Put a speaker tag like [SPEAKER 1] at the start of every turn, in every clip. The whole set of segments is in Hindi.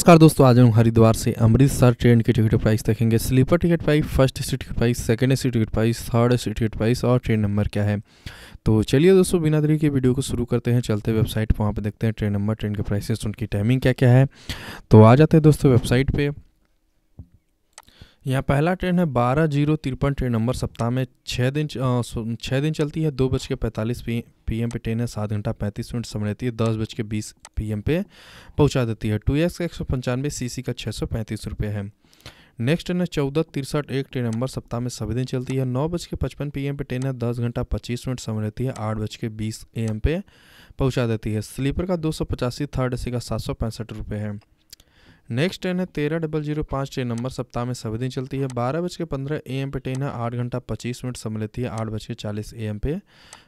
[SPEAKER 1] नमस्कार दोस्तों आज हम हरिद्वार से अमृतसर ट्रेन के टिकट प्राइस देखेंगे sleeper ticket price first seat ticket price second C ticket price third C ticket price और ट्रेन नंबर क्या है तो चलिए दोस्तों बिना देरी के वीडियो को शुरू करते हैं चलते वेबसाइट पर वहाँ पर देखते हैं ट्रेन नंबर ट्रेन के प्राइसेस उनकी टाइमिंग क्या क्या है तो आ जाते हैं दोस्तों वेबसाइट पर यहाँ पहला ट्रेन है बारह जीरो तिरपन ट्रेन नंबर सप्ताह में छः दिन छः दिन चलती है दो बज के पैंतालीस पी पी पे ट्रेन है सात घंटा पैंतीस मिनट समय रहती है दस बज के बीस पी एम पे पहुँचा देती है टू एक्स का एक सौ पंचानवे सी सी का छः सौ पैंतीस रुपये है नेक्स्ट ट्रेन है चौदह तिरसठ एक ट्रेन नंबर सप्ताह में सभी दिन चलती है नौ बज के पचपन पी एम पे ट्रेन है दस घंटा पच्चीस मिनट समय रहती है आठ बज के बीस ए एम पे पहुँचा देती है स्लीपर का दो सौ पचासी थर्ड ए सी का सात सौ पैंसठ रुपये है नेक्स्ट ट्रेन है तेरह डबल जीरो पाँच ट्रेन नंबर सप्ताह में सभी दिन चलती है बारह बज के पंद्रह ए एम पे ट्रेन है आठ घंटा पच्चीस मिनट समय लेती है आठ बज के चालीस ए एम पे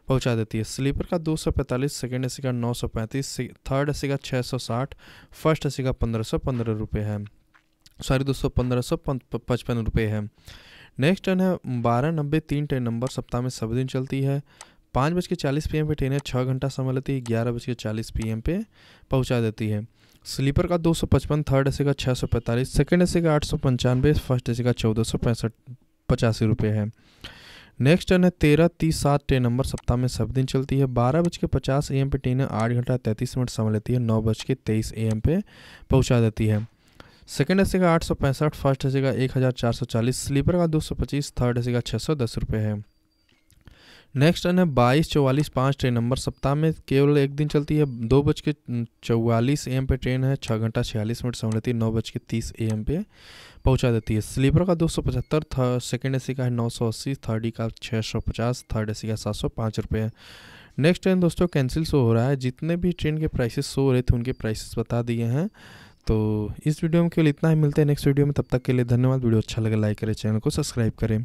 [SPEAKER 1] पहुंचा देती है स्लीपर का दो सौ पैंतालीस सेकेंड एसी का नौ सौ पैंतीस थर्ड सी का छः सौ साठ फर्स्ट एसी का पंद्रह सौ पंद्रह रुपये है सॉरी दो सौ पंद्रह सौ पचपन रुपये है नेक्स्ट ट्रेन है बारह नब्बे तीन ट्रेन नंबर सप्ताह में सभी दिन चलती है पाँच बज के चालीस पी पे ट्रेनें छः घंटा समय लेती है ग्यारह बज के चालीस पी पे पहुंचा देती है स्लीपर का दो सौ पचपन थर्ड एसी का छः सौ पैंतालीस सेकेंड सी का आठ सौ पंचानवे फर्स्ट सी का चौदह सौ पैंसठ पचासी रुपये है नेक्स्ट ट्रेन है तेरह तीस सात ट्रेन नंबर सप्ताह में सब दिन चलती है बारह बज के पचास ए एम पे ट्रेन आठ घंटा तैंतीस मिनट समय लेती है नौ बज के तेईस ए एम पे पहुँचा देती है सेकेंड ए का आठ सौ पैंसठ फर्स्ट ए का एक हज़ार चार सौ चालीस स्लीपर का दो सौ पच्चीस थर्ड ए का छः सौ दस रुपये है नेक्स्ट टर्न है बाईस चौवालीस पाँच ट्रेन नंबर सप्ताह में केवल एक दिन चलती है दो बज के चौवालीस ए एम पे ट्रेन है छः घंटा छियालीस मिनट है नौ बज के तीस ए एम पे पहुंचा देती है स्लीपर का दो सौ पचहत्तर था सेकेंड ए सी का है नौ सौ अस्सी थर्ड ई e का छः सौ पचास थर्ड ए सी का सात सौ पाँच रुपये नेक्स्ट ट्रेन दोस्तों कैंसिल शो हो रहा है जितने भी ट्रेन के प्राइसेस शो हो रहे थे उनके प्राइसेस बता दिए हैं तो इस वीडियो में केवल इतना ही मिलते हैं नेक्स्ट वीडियो में तब तक के लिए धन्यवाद वीडियो अच्छा लगे लाइक करें चैनल को सब्सक्राइब करें